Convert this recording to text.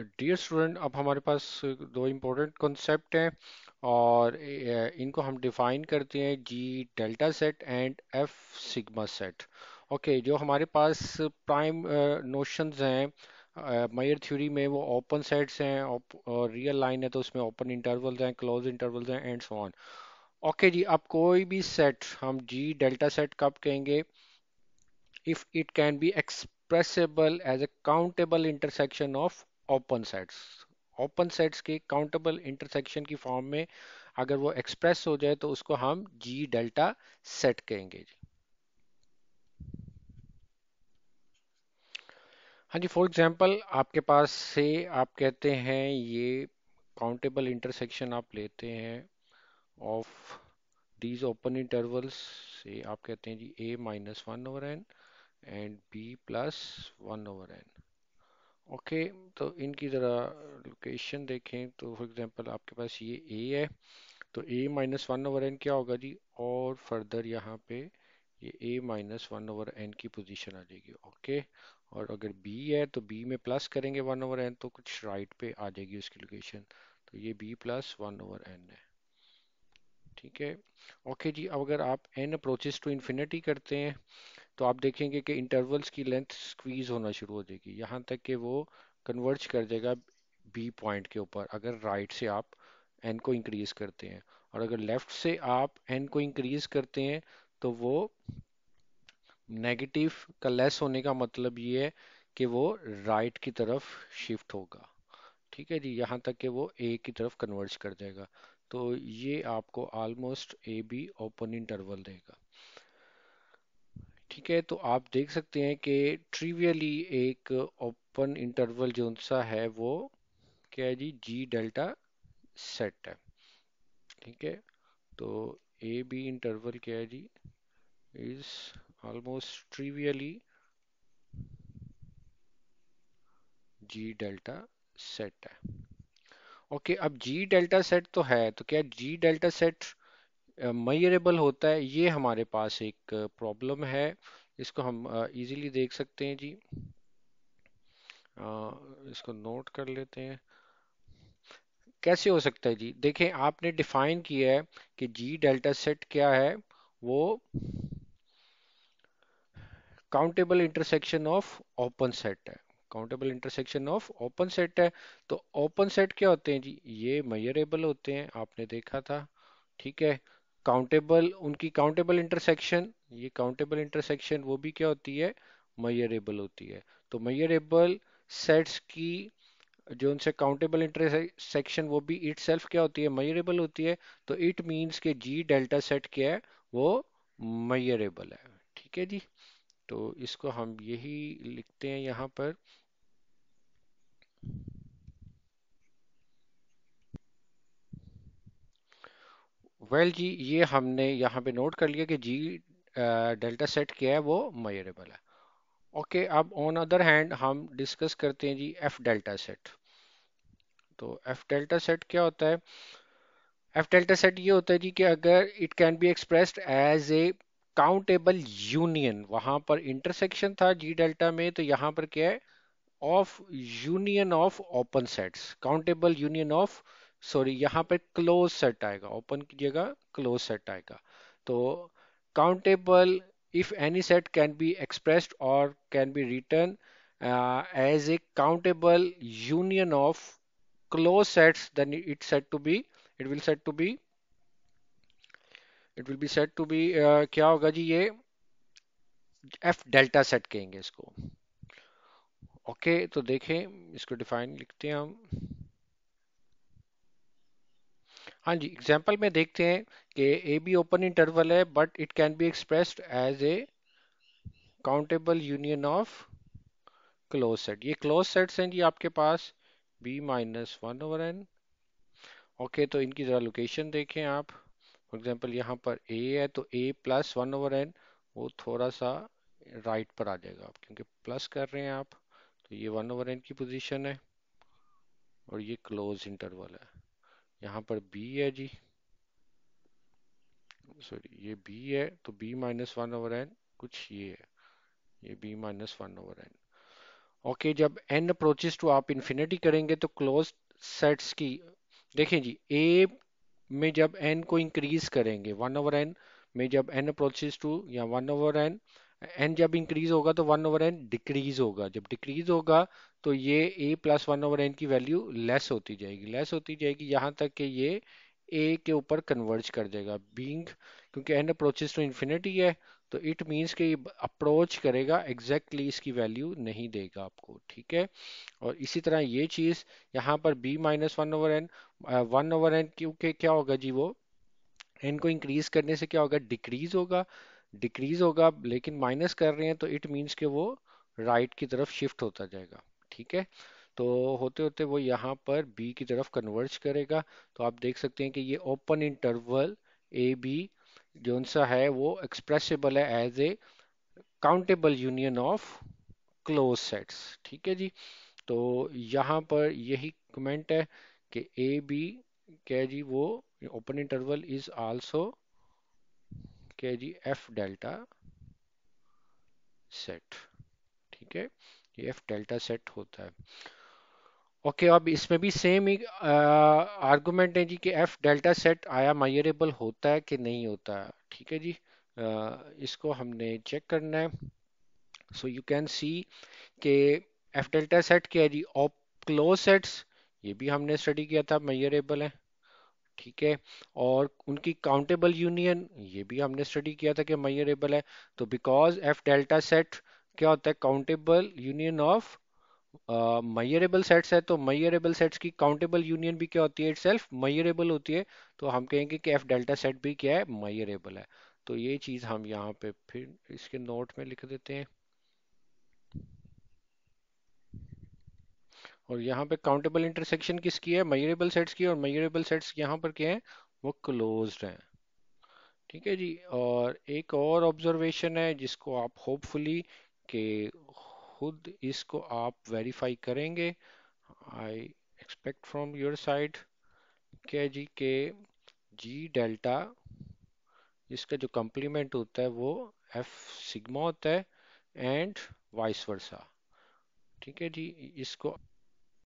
dear student अब हमारे पास दो इम्पोर्टेंट कॉन्सेप्ट हैं और इनको हम डिफाइन करते हैं G delta set and F sigma set okay जो हमारे पास प्राइम नोशंस हैं मयर थ्योरी में वो ओपन सेट्स हैं और रियल लाइन है तो उसमें ओपन इंटरवल्स हैं क्लोज इंटरवल्स हैं एंड सो ऑन ओके जी अब कोई भी सेट हम जी डेल्टा सेट कब कहेंगे if it can be expressible as a countable intersection of open sets open sets के काउंटेबल इंटरसेक्शन की फॉर्म में अगर वो एक्सप्रेस हो जाए तो उसको हम जी डेल्टा सेट कहेंगे जी हाँ जी फॉर एग्जांपल आपके पास से आप कहते हैं ये काउंटेबल इंटरसेक्शन आप लेते हैं ऑफ दीज ओपन इंटरवल्स से आप कहते हैं जी a minus one over n and b plus one over n okay तो इनकी ज़रा लोकेशन देखें तो फॉर एग्जांपल आपके पास ये ए है तो a minus one over n क्या होगा जी और फर्दर यहाँ पे ये a minus one over n की पोजीशन आ जाएगी ओके और अगर बी है तो बी में प्लस करेंगे वन ओवर एन तो कुछ राइट पे आ जाएगी उसकी लोकेशन तो ये b plus one over n है ठीक है ओके जी अब अगर आप एन अप्रोचेस टू इन्फिनिटी करते हैं तो आप देखेंगे कि इंटरवल्स की लेंथ स्क्वीज होना शुरू हो जाएगी यहाँ तक कि वो कन्वर्ज कर जाएगा बी पॉइंट के ऊपर अगर राइट से आप एन को इंक्रीज करते हैं और अगर लेफ्ट से आप एन को इंक्रीज करते हैं तो वो नेगेटिव का लेस होने का मतलब ये है कि वो राइट की तरफ शिफ्ट होगा ठीक है जी यहाँ तक कि वो ए की तरफ कन्वर्ज कर जाएगा तो ये आपको almost a b open interval देगा ठीक है तो आप देख सकते हैं कि ट्रिवियली एक ओपन इंटरवल जो सा है वो क्या है जी जी डेल्टा सेट है ठीक है तो ए बी इंटरवल क्या है जी is almost trivially G delta set okay okay okay, अब जी डेल्टा सेट तो है तो क्या जी डेल्टा सेट मयरेबल होता है ये हमारे पास एक प्रॉब्लम है इसको हम इजीली देख सकते हैं जी इसको नोट कर लेते हैं कैसे हो सकता है जी देखें आपने डिफाइन किया है कि जी डेल्टा सेट क्या है वो countable intersection of open set है countable intersection of open set है तो ओपन सेट क्या होते हैं जी ये मयरेबल होते हैं आपने देखा था ठीक है काउंटेबल उनकी काउंटेबल इंटरसेक्शन ये काउंटेबल इंटरसेक्शन वो भी क्या होती है मैयरेबल होती है तो मैयरेबल सेट्स की जो उनसे काउंटेबल इंटरसेक्शन वो भी इट सेल्फ क्या होती है मैयरेबल होती है तो इट मीन्स के जी डेल्टा सेट क्या है वो मैयरेबल है ठीक है जी तो इसको हम यही लिखते हैं यहाँ पर वेल जी ये हमने यहाँ पे नोट कर लिया कि जी डेल्टा सेट क्या है वो मयरेबल है ओके okay, अब ऑन अदर हैंड हम डिस्कस करते हैं जी एफ डेल्टा सेट तो एफ डेल्टा सेट क्या होता है एफ डेल्टा सेट ये होता है जी कि अगर it can be expressed as a countable union वहां पर इंटरसेक्शन था जी डेल्टा में तो यहाँ पर क्या है of union of open sets countable union of sorry यहाँ पे क्लोज सेट आएगा ओपन कीजिएगा क्लोज सेट आएगा तो countable if any set can be expressed और can be written as a countable union of close sets then it said to be it will said to be it will be said to be क्या होगा जी ये F delta set कहेंगे इसको okay okay, तो देखें इसको define लिखते हैं हम हाँ जी एग्जाम्पल में देखते हैं कि ए बी ओपन इंटरवल है but it can be expressed as a countable union of close set ये क्लोज सेट्स हैं जी आपके पास b minus one over n okay तो इनकी ज़रा लोकेशन देखें आप फॉर एग्जाम्पल यहाँ पर a है तो a plus one over n वो थोड़ा सा राइट पर आ जाएगा आप क्योंकि प्लस कर रहे हैं आप तो ये वन ओवर एन की पोजीशन है और ये क्लोज इंटरवल है यहाँ पर बी है जी सॉरी ये बी है तो b minus one over n कुछ ये है ये b minus one over n okay जब एन अप्रोचेस टू आप इन्फिनिटी करेंगे तो क्लोज सेट्स की देखें जी ए में जब एन को इंक्रीज करेंगे वन ओवर एन में जब एन अप्रोचेस टू या वन ओवर एन एन जब इंक्रीज होगा तो वन ओवर एन डिक्रीज होगा जब डिक्रीज होगा तो ये a plus one over n की वैल्यू लेस होती जाएगी लेस होती जाएगी यहाँ तक कि ये ए के ऊपर कन्वर्ज कर जाएगा बींग क्योंकि एन अप्रोचेज टू इन्फिनिटी है तो इट मीन्स कि अप्रोच करेगा एग्जैक्टली exactly इसकी वैल्यू नहीं देगा आपको ठीक है और इसी तरह ये चीज़ यहाँ पर b minus one over n one over n क्योंकि क्या होगा जी वो एन को इंक्रीज करने से क्या होगा डिक्रीज होगा डिक्रीज होगा लेकिन माइनस कर रहे हैं तो इट मीन्स के वो राइट right की तरफ शिफ्ट होता जाएगा ठीक है तो होते होते वो यहाँ पर बी की तरफ कन्वर्ज करेगा तो आप देख सकते हैं कि ये ओपन इंटरवल ए बी जो सा है वो एक्सप्रेसिबल है as a countable union of close sets ठीक है जी तो यहाँ पर यही कमेंट है कि ए बी क्या जी वो ओपन इंटरवल इज आल्सो के जी एफ डेल्टा सेट ठीक है ये एफ डेल्टा सेट होता है ओके okay, अब इसमें भी सेम ही आर्गूमेंट है जी कि एफ डेल्टा सेट आया मायरेबल होता है कि नहीं होता ठीक है जी आ, इसको हमने चेक करना है सो यू कैन सी के एफ डेल्टा सेट क्या है जी ऑप क्लोज सेट्स ये भी हमने स्टडी किया था मयरेबल है ठीक है और उनकी काउंटेबल यूनियन ये भी हमने स्टडी किया था कि मयरेबल है तो बिकॉज एफ डेल्टा सेट क्या होता है countable union of measurable sets है तो मयरेबल सेट्स की काउंटेबल यूनियन भी क्या होती है इट मयरेबल होती है तो हम कहेंगे कि एफ डेल्टा सेट भी क्या है मयरेबल है तो ये चीज़ हम यहाँ पे फिर इसके नोट में लिख देते हैं और यहाँ पे काउंटेबल इंटरसेक्शन किसकी है मयूरेबल सेट्स की और मयूरेबल सेट्स यहाँ पर क्या है वो क्लोज हैं ठीक है जी और एक और ऑब्जर्वेशन है जिसको आप होपफुली के खुद इसको आप वेरीफाई करेंगे I expect from your side क्या जी के जी डेल्टा इसका जो कंप्लीमेंट होता है वो एफ सिग्मा होता है एंड वाइस वर्सा ठीक है जी इसको